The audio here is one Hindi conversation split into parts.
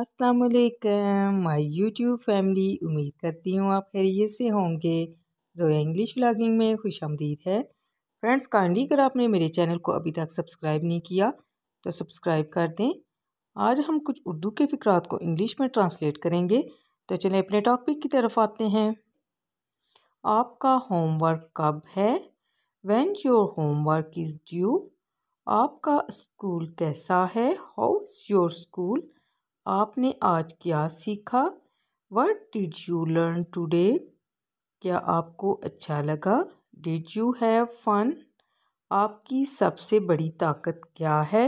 असलकम माय यूट्यूब फैमिली उम्मीद करती हूँ आप खैरियत से होंगे जो इंग्लिश व्लागिंग में खुश आमदीद है फ्रेंड्स काइंडली अगर आपने मेरे चैनल को अभी तक सब्सक्राइब नहीं किया तो सब्सक्राइब कर दें आज हम कुछ उर्दू के फ़िक्रात को इंग्लिश में ट्रांसलेट करेंगे तो चलें अपने टॉपिक की तरफ आते हैं आपका होमवर्क कब है when your homework is due आपका स्कूल कैसा है हाउ इज़ योर स्कूल आपने आज क्या सीखा what did you learn today क्या आपको अच्छा लगा डिड यू हैव फन आपकी सबसे बड़ी ताकत क्या है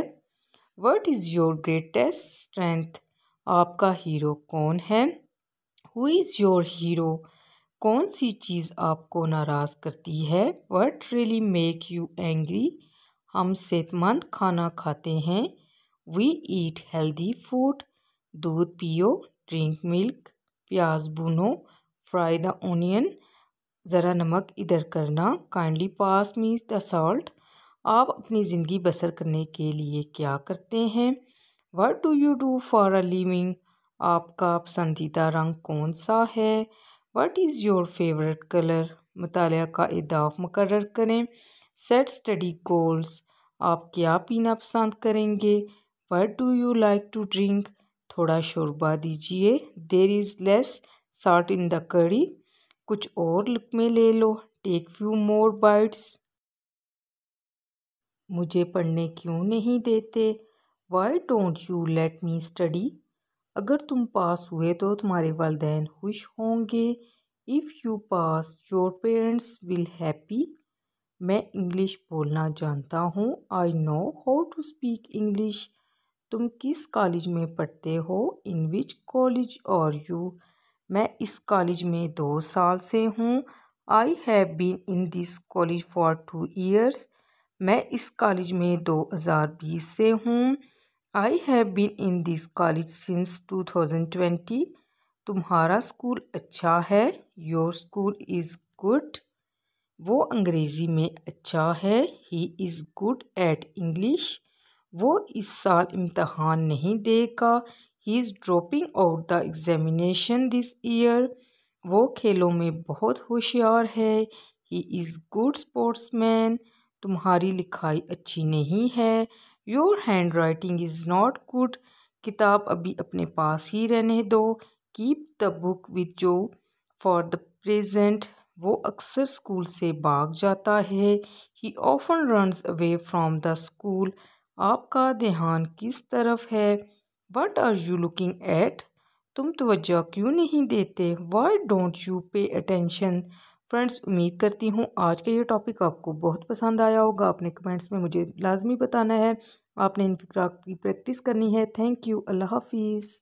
what is your greatest strength आपका हीरो कौन है हु इज़ योर हीरो कौन सी चीज़ आपको नाराज़ करती है what really make you angry हम सेहतमंद खाना खाते हैं वी ईट हेल्दी फूड दूध पियो ड्रिंक मिल्क प्याज भूनो फ्राई द ओनियन ज़रा नमक इधर करना kindly pass me the salt आप अपनी ज़िंदगी बसर करने के लिए क्या करते हैं what do you do for a living आपका पसंदीदा रंग कौन सा है what is your favourite colour मताल का इदाफ मुकर करें सेट स्टडी गोल्स आप क्या पीना पसंद करेंगे what do you like to drink थोड़ा शोरबा दीजिए there is less salt in the curry कुछ और में ले लो टेक फ्यू मोर बाइट्स मुझे पढ़ने क्यों नहीं देते why don't you let me study अगर तुम पास हुए तो तुम्हारे वालदेन खुश होंगे if you pass your parents will happy मैं इंग्लिश बोलना जानता हूँ I know how to speak English तुम किस कॉलेज में पढ़ते हो इन विच कॉलेज और यू मैं इस कॉलेज में दो साल से हूँ I have been in this college for two years मैं इस कॉलेज में दो हज़ार बीस से हूँ I have been in this college since two thousand twenty तुम्हारा स्कूल अच्छा है योर स्कूल इज़ गुड वो अंग्रेज़ी में अच्छा है he is good at English वो इस साल इम्तहान नहीं देगा he is dropping out the examination this year वो खेलों में बहुत होशियार है he is good sportsman तुम्हारी लिखाई अच्छी नहीं है your handwriting is not good किताब अभी अपने पास ही रहने दो keep the book with you for the present वो अक्सर स्कूल से भाग जाता है he often runs away from the school आपका ध्यान किस तरफ है what are you looking at तुम तोज्जो क्यों नहीं देते why don't you pay attention friends उम्मीद करती हूँ आज का ये टॉपिक आपको बहुत पसंद आया होगा आपने कमेंट्स में मुझे लाजमी बताना है आपने इन फिक्रा की प्रैक्टिस करनी है थैंक यू अल्लाह हाफिज़